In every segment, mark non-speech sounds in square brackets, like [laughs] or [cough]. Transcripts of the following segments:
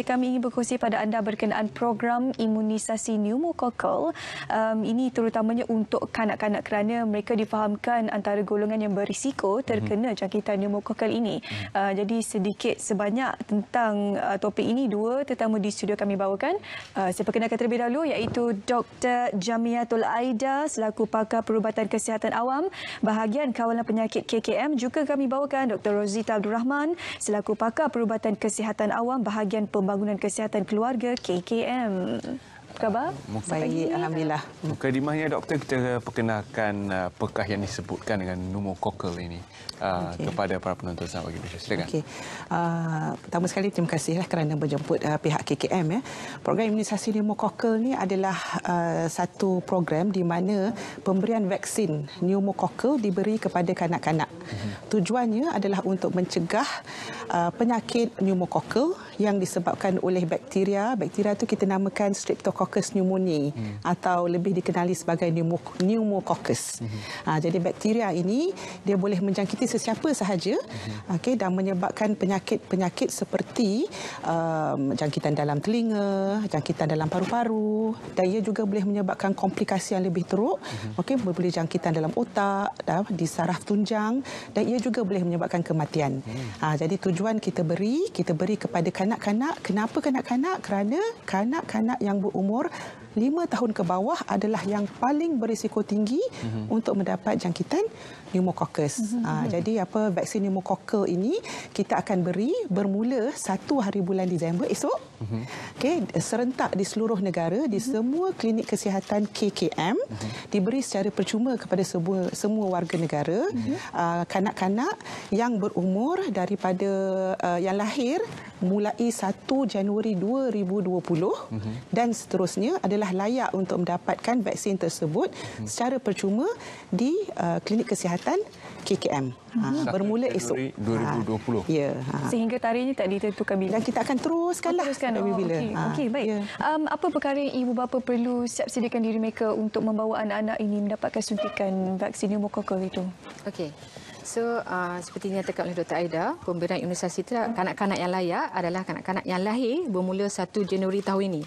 Kami ingin berkongsi pada anda berkenaan program imunisasi pneumococcal. Um, ini terutamanya untuk kanak-kanak kerana mereka difahamkan antara golongan yang berisiko terkena mhm. jangkitan pneumococcal ini. Mhm. Uh, jadi sedikit sebanyak tentang uh, topik ini, dua tetamu di studio kami bawakan. Uh, saya perkenalkan terlebih dahulu iaitu Dr. Jamiatul Aida selaku Pakar Perubatan Kesihatan Awam, Bahagian Kawalan Penyakit KKM. Juga kami bawakan Dr. Rosita Abdul Rahman selaku Pakar Perubatan Kesihatan Awam, Bahagian Pembangunan Pembangunan Kesihatan Keluarga KKM. Apa khabar? Muka Baik, pagi. Alhamdulillah. Muka dimahnya, Doktor. Kita perkenalkan uh, pekah yang disebutkan dengan pneumococcal ini uh, okay. kepada para penonton sahabat bagi Malaysia. Silakan. Okay. Uh, pertama sekali, terima kasihlah kerana menjemput uh, pihak KKM. Ya. Program imunisasi pneumococcal ini adalah uh, satu program di mana pemberian vaksin pneumococcal diberi kepada kanak-kanak. Uh mhm. -huh. Tujuannya adalah untuk mencegah uh, penyakit pneumococcal yang disebabkan oleh bakteria. Bakteria itu kita namakan Streptococcus pneumoniae hmm. atau lebih dikenali sebagai pneumococcus. Hmm. Ha, jadi bakteria ini dia boleh menjangkiti sesiapa sahaja hmm. okay, dan menyebabkan penyakit-penyakit seperti um, jangkitan dalam telinga, jangkitan dalam paru-paru dan ia juga boleh menyebabkan komplikasi yang lebih teruk. Hmm. Okay, boleh jangkitan dalam otak, dah, di saraf tunjang dan ia juga boleh menyebabkan kematian. Hmm. Ha, jadi tujuan kita beri, kita beri kepada kan kanak-kanak. Kenapa kanak-kanak? Kerana kanak-kanak yang berumur lima tahun ke bawah adalah yang paling berisiko tinggi mm -hmm. untuk mendapat jangkitan pneumococcus. Mm -hmm. Aa, ah, mhm. jadi apa vaksin pneumococcal ini kita akan beri bermula satu hari bulan Disember esok. Mm -hmm. okay, serentak di seluruh negara, di mm -hmm. semua klinik kesihatan KKM mm -hmm. diberi secara percuma kepada semua, semua warga negara, mhm. ah, kanak-kanak mm -hmm. yang berumur daripada uh, yang lahir mulai 1 Januari 2020 mm -hmm. dan seterusnya adalah adakah layak untuk mendapatkan vaksin tersebut hmm. secara percuma di uh, klinik kesihatan KKM. Ha, hmm. bermula esok. 2020. Ha, ya. Ha. Sehingga tarikhnya tak ditentukan bila. Dan kita akan teruskanlah. Teruskan. Lah oh, bila. Okey, ha. okay, baik. Ya. Um, apa perkara yang ibu bapa perlu siap sediakan diri mereka untuk membawa anak-anak ini mendapatkan suntikan vaksin pneumococcal itu? Okey. So, uh, seperti yang dikatakan oleh Dr. Aida, pemberian imunisasi itu kanak-kanak yang layak adalah kanak-kanak yang lahir bermula 1 Januari tahun ini.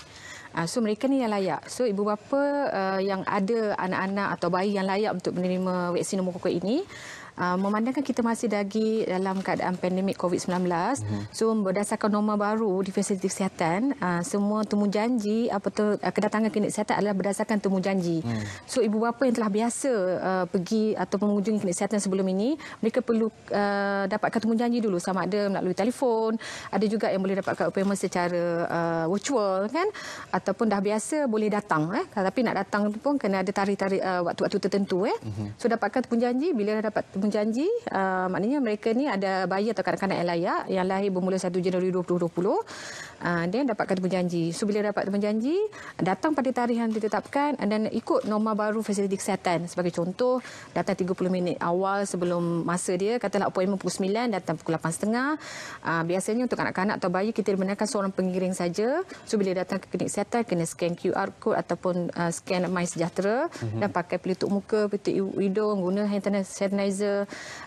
Uh, so mereka ni yang layak. So ibu bapa uh, yang ada anak-anak atau bayi yang layak untuk menerima vaksin pneumococcal ini Ah, memandangkan kita masih lagi dalam keadaan pandemik COVID-19, uh-huh. so berdasarkan norma baru di fasiliti kesihatan, uh, semua temu janji atau ah, kedatangan klinik kesihatan adalah berdasarkan temu janji. uh So ibu bapa yang telah biasa uh, pergi atau mengunjungi klinik kesihatan sebelum ini, mereka perlu uh, dapatkan temu janji dulu sama ada melalui telefon, ada juga yang boleh dapatkan appointment secara uh, virtual kan ataupun dah biasa boleh datang eh tapi nak datang pun kena ada tarikh-tarikh waktu-waktu tertentu eh. Uh-huh. So dapatkan temu janji bila dah dapat berjanji uh, maknanya mereka ni ada bayi atau kanak-kanak yang layak yang lahir bermula 1 Januari 2020 uh, dia dapat temu janji so bila dapat temu janji datang pada tarikh yang ditetapkan dan ikut norma baru fasiliti kesihatan sebagai contoh datang 30 minit awal sebelum masa dia katalah appointment pukul 9 datang pukul 8.30 uh, biasanya untuk kanak-kanak atau bayi kita dibenarkan seorang pengiring saja so bila datang ke klinik kesihatan kena scan QR code ataupun uh, scan My Sejahtera mm-hmm. dan pakai pelitup muka pelitup hidung guna hand sanitizer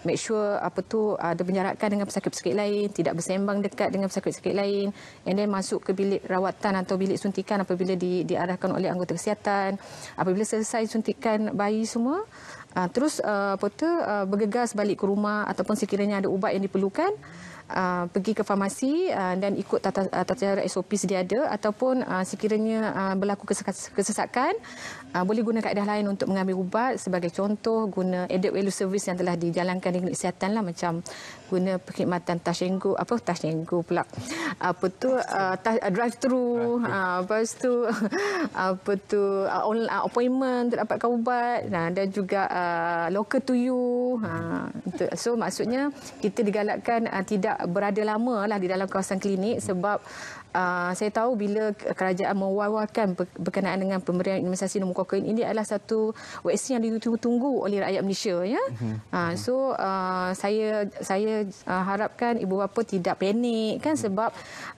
make sure apa tu ada ah, uh, dengan pesakit-pesakit lain, tidak bersembang dekat dengan pesakit-pesakit lain and then masuk ke bilik rawatan atau bilik suntikan apabila di, diarahkan oleh anggota kesihatan. Apabila selesai suntikan bayi semua, ah, terus ah, apa tu bergegas balik ke rumah ataupun sekiranya ada ubat yang diperlukan, uh, pergi ke farmasi uh, dan ikut tata, uh, tata cara SOP sedia ada ataupun uh, sekiranya uh, berlaku kesesakan uh, boleh guna kaedah lain untuk mengambil ubat sebagai contoh guna added value service yang telah dijalankan di klinik kesihatan lah macam guna perkhidmatan touch and go apa touch and go pula apa tu uh, touch, uh, drive through uh, lepas tu [laughs] apa tu uh, uh, appointment untuk dapatkan ubat nah, dan juga uh, local to you uh, so maksudnya kita digalakkan uh, tidak berada lama lah di dalam kawasan klinik sebab Ah, saya tahu bila kerajaan mewawalkan berkenaan dengan pemberian imunisasi pneumococcal ini adalah satu vaksin yang ditunggu tunggu oleh rakyat Malaysia ya. Ha uh, so uh, saya saya ah, harapkan ibu bapa tidak panik kan mhm. sebab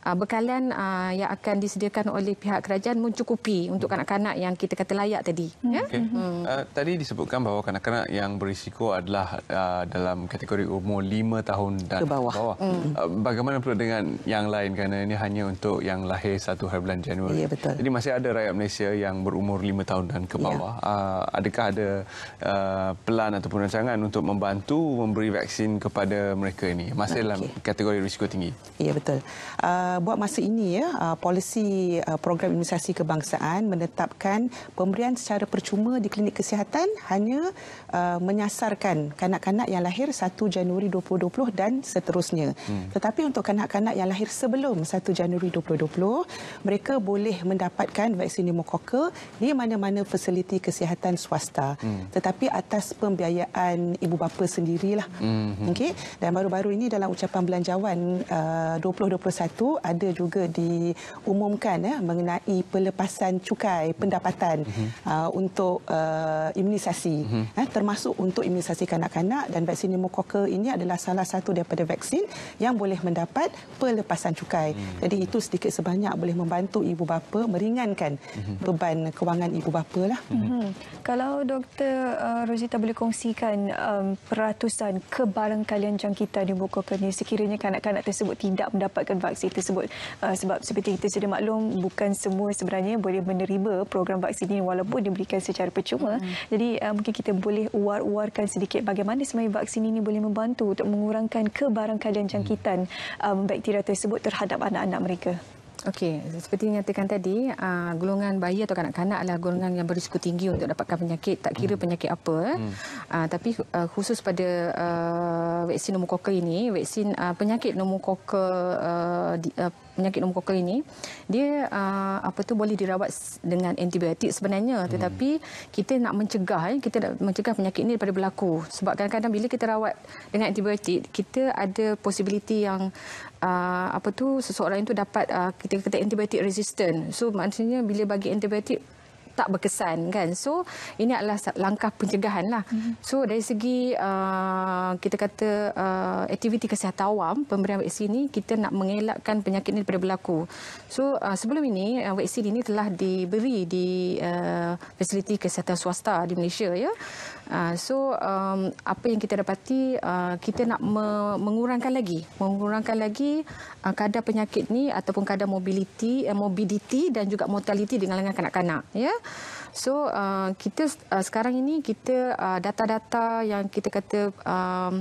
uh, bekalan uh, yang akan disediakan oleh pihak kerajaan mencukupi untuk kanak-kanak yang kita kata layak tadi hmm. ya. Okay. Hmm. Uh, tadi disebutkan bahawa kanak-kanak yang berisiko adalah uh, dalam kategori umur 5 tahun dan ke bawah. Ke bawah. Hmm. Uh, bagaimana pula dengan yang lain kerana ini hanya untuk untuk yang lahir 1 hari bulan Januari. Ya, betul. Jadi masih ada rakyat Malaysia yang berumur 5 tahun dan ke ya. bawah. Ya. Uh, adakah ada uh, pelan ataupun rancangan untuk membantu memberi vaksin kepada mereka ini? Masih okay. dalam kategori risiko tinggi. Ya, betul. Uh, buat masa ini, ya, uh, polisi uh, program imunisasi kebangsaan menetapkan pemberian secara percuma di klinik kesihatan hanya uh, menyasarkan kanak-kanak yang lahir 1 Januari 2020 dan seterusnya. Hmm. Tetapi untuk kanak-kanak yang lahir sebelum 1 Januari 2020, 2020, mereka boleh mendapatkan vaksin pneumococcal di mana-mana fasiliti kesihatan swasta. Hmm. Tetapi atas pembiayaan ibu bapa sendirilah. Hmm. Okey. Dan baru-baru ini dalam ucapan belanjawan uh, 2021 ada juga diumumkan ya mengenai pelepasan cukai pendapatan hmm. uh, untuk uh, imunisasi hmm. uh, termasuk untuk imunisasi kanak-kanak dan vaksin pneumococcal ini adalah salah satu daripada vaksin yang boleh mendapat pelepasan cukai. Hmm. Jadi itu itu sedikit sebanyak boleh membantu ibu bapa meringankan mhm. beban kewangan ibu bapa lah. Mm-hmm. Kalau Doktor uh, Rosita boleh kongsikan um, peratusan kebarangkalian jangkitan di kota ini sekiranya kanak-kanak tersebut tidak mendapatkan vaksin tersebut uh, sebab seperti kita sudah maklum bukan semua sebenarnya boleh menerima program vaksin ini walaupun diberikan secara percuma. Mm-hmm. Jadi uh, mungkin kita boleh uar-uarkan sedikit bagaimana sebenarnya vaksin ini boleh membantu untuk mengurangkan kebarangkalian jangkitan mhm. um, bakteria tersebut terhadap anak-anak mereka. Okey, seperti dinyatakan tadi, uh, golongan bayi atau kanak-kanak adalah golongan yang berisiko tinggi untuk dapatkan penyakit, tak kira hmm. penyakit apa. Hmm. Uh, tapi uh, khusus pada uh, vaksin pneumococcal ini, vaksin uh, penyakit pneumococcal uh, di, uh, penyakit pneumococcal ini dia uh, apa tu boleh dirawat dengan antibiotik sebenarnya hmm. tetapi kita nak mencegah eh, kita nak mencegah penyakit ini daripada berlaku sebab kadang-kadang bila kita rawat dengan antibiotik kita ada possibility yang uh, apa tu seseorang itu dapat uh, kita kata antibiotik resistant so maksudnya bila bagi antibiotik tak berkesan kan. So ini adalah langkah pencegahan lah. Mhm. So dari segi uh, kita kata uh, aktiviti kesihatan awam pemberian vaksin ini kita nak mengelakkan penyakit ini daripada berlaku. So uh, sebelum ini uh, vaksin ini telah diberi di uh, fasiliti kesihatan swasta di Malaysia ya. Ah, so um, apa yang kita dapati uh, kita nak me- mengurangkan lagi mengurangkan lagi uh, kadar penyakit ni ataupun kadar mobility uh, eh, morbidity dan juga mortality di kalangan kanak-kanak yeah? So uh, kita uh, sekarang ini kita uh, data-data yang kita kata um,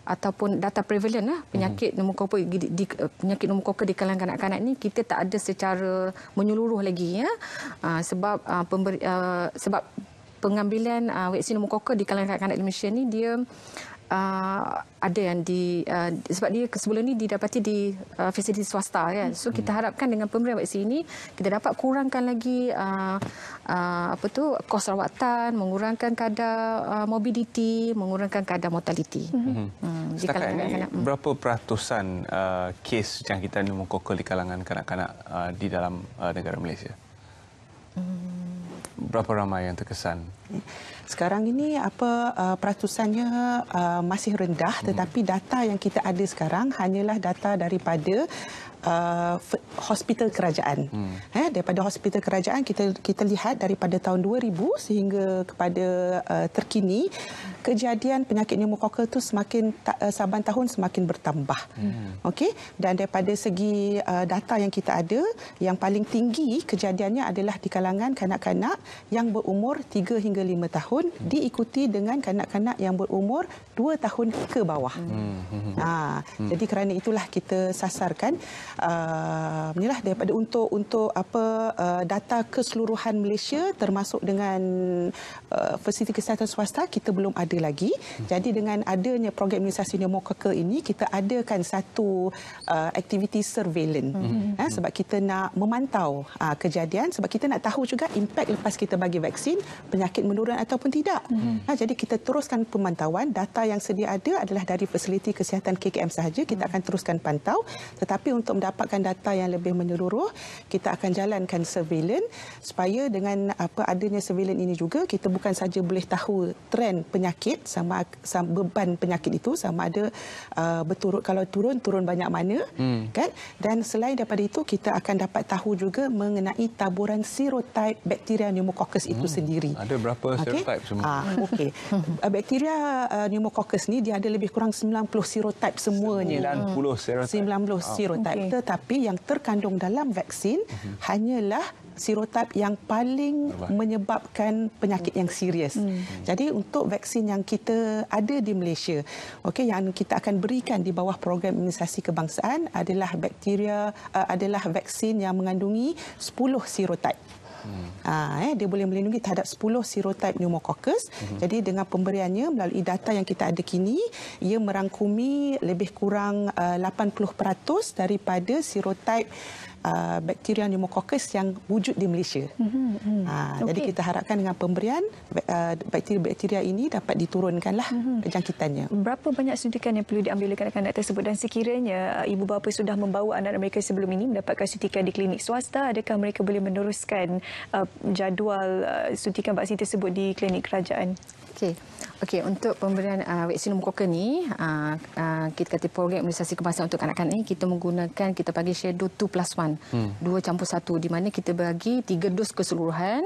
ataupun data prevalent lah penyakit mm-hmm. nomor di, di, penyakit nomor di kalangan kanak-kanak ni kita tak ada secara menyeluruh lagi ya uh, sebab uh, pemberi, uh, sebab pengambilan uh, vaksin pneumococcal di kalangan kanak-kanak di Malaysia ni dia uh, ada yang di uh, sebab dia sebelum ni didapati di uh, fasiliti swasta kan. So hmm. kita harapkan dengan pemberian vaksin ini kita dapat kurangkan lagi uh, uh, apa tu kos rawatan, mengurangkan kadar uh, morbidity, mengurangkan kadar mortality. Mm-hmm. Hmm. hmm. hmm kanak-kanak. berapa peratusan uh, kes jangkitan pneumococcal di kalangan kanak-kanak uh, di dalam uh, negara Malaysia? berapa ramai yang terkesan? Sekarang ini apa uh, peratusannya uh, masih rendah hmm. tetapi data yang kita ada sekarang hanyalah data daripada uh, hospital kerajaan. Hmm. Eh, daripada hospital kerajaan kita kita lihat daripada tahun 2000 sehingga kepada uh, terkini kejadian penyakit pneumococcal tu semakin ta, uh, saban tahun semakin bertambah. Hmm. Okey dan daripada segi uh, data yang kita ada yang paling tinggi kejadiannya adalah di kalangan kanak-kanak yang berumur 3 hingga 5 tahun tahun diikuti dengan kanak-kanak yang berumur 2 tahun ke bawah. Hmm. Ha, hmm. jadi kerana itulah kita sasarkan uh, ah, inilah daripada untuk untuk apa uh, data keseluruhan Malaysia termasuk dengan uh, fasiliti kesihatan swasta kita belum ada lagi. Hmm. Jadi dengan adanya program imunisasi pneumococcal ini kita adakan satu uh, aktiviti surveillance. Hmm. Ha, sebab kita nak memantau uh, kejadian sebab kita nak tahu juga impak lepas kita bagi vaksin penyakit menurun atau ataupun tidak. Hmm. Ha, jadi kita teruskan pemantauan. Data yang sedia ada adalah dari fasiliti kesihatan KKM sahaja. Kita hmm. akan teruskan pantau. Tetapi untuk mendapatkan data yang lebih menyeluruh, kita akan jalankan surveillance supaya dengan apa adanya surveillance ini juga, kita bukan saja boleh tahu tren penyakit sama, sama beban penyakit itu sama ada uh, berturut kalau turun turun banyak mana hmm. kan dan selain daripada itu kita akan dapat tahu juga mengenai taburan serotype bakteria pneumococcus hmm. itu sendiri ada berapa serotype okay serotype semua. Ah, okey. [laughs] Ah, bakteria uh, pneumococcus ni dia ada lebih kurang 90 serotype semuanya. 90 serotype. 90 oh. Ah. serotype. Okay. Tetapi yang terkandung dalam vaksin uh mhm. -huh. hanyalah sirotip yang paling menyebabkan penyakit yang serius. Hmm. Jadi untuk vaksin yang kita ada di Malaysia, okey yang kita akan berikan di bawah program imunisasi kebangsaan adalah bakteria uh, adalah vaksin yang mengandungi 10 sirotip. Hmm. Aa, eh, dia boleh melindungi terhadap 10 serotype pneumococcus. Hmm. Jadi dengan pemberiannya melalui data yang kita ada kini, ia merangkumi lebih kurang eh, uh, 80% daripada serotype Uh, bakteria pneumococcus yang wujud di Malaysia. Mm-hmm. Mhm. Ha, ah, okay. Jadi kita harapkan dengan pemberian uh, bakteria-bakteria ini dapat diturunkanlah mm-hmm. jangkitannya. Berapa banyak suntikan yang perlu diambil oleh anak kanak tersebut dan sekiranya uh, ibu bapa sudah membawa anak mereka sebelum ini mendapatkan suntikan di klinik swasta, adakah mereka boleh meneruskan uh, jadual uh, suntikan vaksin tersebut di klinik kerajaan? Okey. Okey, untuk pemberian uh, vaksin pneumococcal ni, uh, uh, kita kata program imunisasi kemasan untuk kanak-kanak ni, kita menggunakan kita bagi shadow 2 plus 1. Hmm. 2 campur satu di mana kita bagi tiga dos keseluruhan,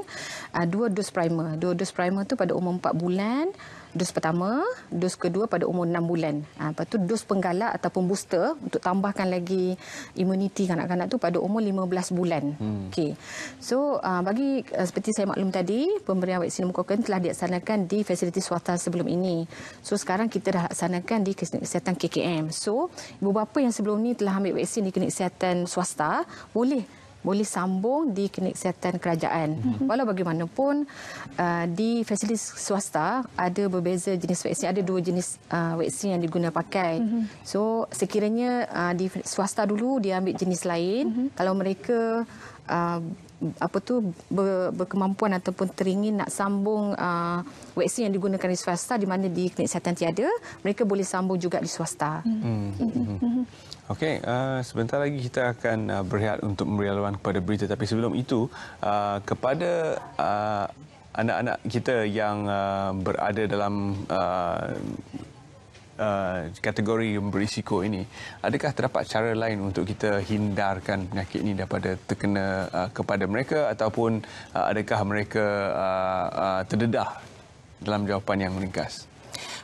uh, 2 dos primer. dua dos primer tu pada umur 4 bulan, dos pertama, dos kedua pada umur enam bulan. Ha, lepas tu dos penggalak ataupun booster untuk tambahkan lagi imuniti kanak-kanak tu pada umur lima belas bulan. Hmm. Okey. So uh, bagi uh, seperti saya maklum tadi, pemberian vaksin pneumococcal telah dilaksanakan di fasiliti swasta sebelum ini. So sekarang kita dah laksanakan di klinik kesihatan KKM. So ibu bapa yang sebelum ni telah ambil vaksin di klinik kesihatan swasta boleh boleh sambung di klinik kesihatan kerajaan. Mm-hmm. Walau bagaimanapun uh, di fasiliti swasta ada berbeza jenis vaksin, ada dua jenis uh, vaksin yang diguna pakai. Mm-hmm. So sekiranya uh, di swasta dulu dia ambil jenis lain, mm-hmm. kalau mereka uh, apa tu ber, berkemampuan ataupun teringin nak sambung uh, vaksin yang digunakan di swasta di mana di klinik kesihatan tiada, mereka boleh sambung juga di swasta. Hmm. Okey, uh, sebentar lagi kita akan uh, berehat untuk merialuan kepada berita tapi sebelum itu uh, kepada uh, anak-anak kita yang uh, berada dalam uh, uh, kategori yang berisiko ini, adakah terdapat cara lain untuk kita hindarkan penyakit ini daripada terkena uh, kepada mereka ataupun uh, adakah mereka uh, uh, terdedah dalam jawapan yang ringkas?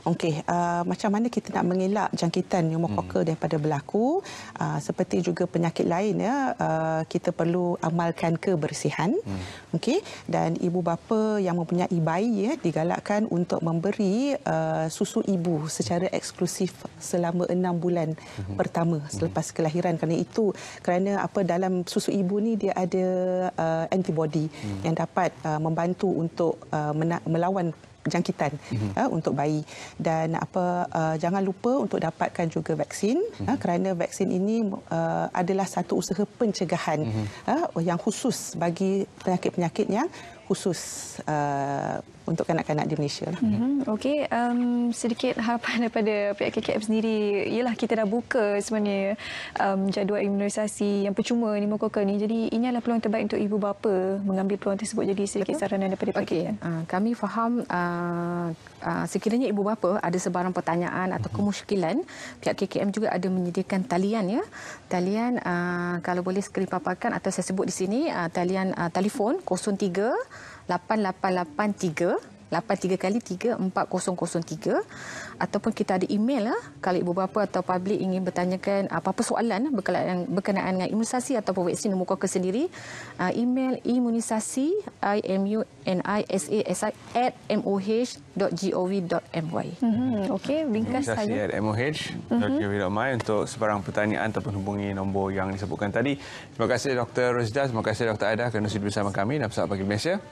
Okey, uh, macam mana kita nak mengelak jangkitan pneumococcal hmm. daripada berlaku uh, seperti juga penyakit lain ya, uh, kita perlu amalkan kebersihan. Hmm. Okey, dan ibu bapa yang mempunyai bayi ya digalakkan untuk memberi uh, susu ibu secara eksklusif selama enam bulan hmm. pertama hmm. selepas hmm. kelahiran kerana itu kerana apa dalam susu ibu ni dia ada uh, antibody hmm. yang dapat uh, membantu untuk uh, melawan jangkitan mm-hmm. uh, untuk bayi dan apa uh, jangan lupa untuk dapatkan juga vaksin mm-hmm. ha, kerana vaksin ini uh, adalah satu usaha pencegahan mm-hmm. ha, yang khusus bagi penyakit-penyakit yang khusus uh, untuk kanak-kanak di Malaysia. Mm -hmm. Okey, um, sedikit harapan daripada pihak KKM sendiri, ialah kita dah buka sebenarnya um, jadual imunisasi yang percuma ni mokokal ni. Jadi ini adalah peluang terbaik untuk ibu bapa mengambil peluang tersebut. Jadi sedikit Betul. saranan daripada pihak okay. Uh, kami faham uh, uh, sekiranya ibu bapa ada sebarang pertanyaan atau mhm. kemusykilan, pihak KKM juga ada menyediakan talian ya. Talian uh, kalau boleh skrin paparkan atau saya sebut di sini uh, talian uh, telefon 03 8883 kali 34003 ataupun kita ada email lah kalau ibu bapa atau publik ingin bertanyakan apa-apa soalan ah, berkenaan, berkenaan dengan imunisasi atau vaksin umur kuku sendiri ah, email imunisasi i m u n i s a s i at m o h dot g o v dot m y mm-hmm. okay bingkas saya at m o h mm-hmm. dot g o v dot y untuk sebarang pertanyaan ataupun hubungi nombor yang disebutkan tadi terima kasih Dr. Rosda terima kasih Dr. Aida kerana sudah bersama kami dalam saat pagi Malaysia